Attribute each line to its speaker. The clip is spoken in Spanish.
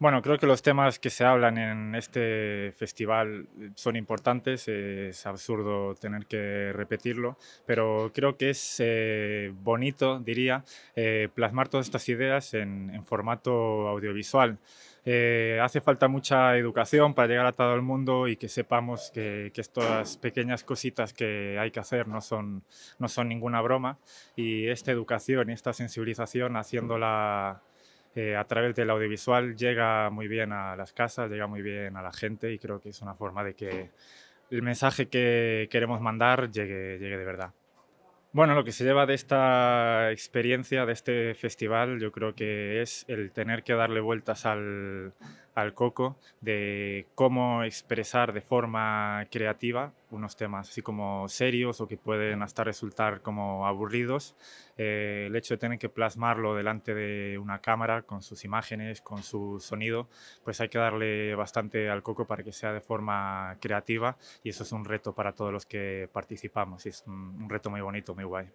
Speaker 1: Bueno, creo que los temas que se hablan en este festival son importantes, es absurdo tener que repetirlo, pero creo que es eh, bonito, diría, eh, plasmar todas estas ideas en, formato audiovisual. Eh, hace falta mucha educación para llegar a todo el mundo y que sepamos que, estas pequeñas cositas que hay que hacer no son, no son ninguna broma y esta educación y esta sensibilización haciéndola eh, a través del audiovisual llega muy bien a las casas, llega muy bien a la gente y creo que es una forma de que el mensaje que queremos mandar llegue, llegue de verdad. Bueno, lo que se lleva de esta experiencia, de este festival, yo creo que es el tener que darle vueltas al, al coco de cómo expresar de forma creativa unos temas así como serios o que pueden hasta resultar como aburridos. Eh, el hecho de tener que plasmarlo delante de una cámara con sus imágenes, con su sonido, pues hay que darle bastante al coco para que sea de forma creativa y eso es un reto para todos los que participamos y es un reto muy bonito, muy guay.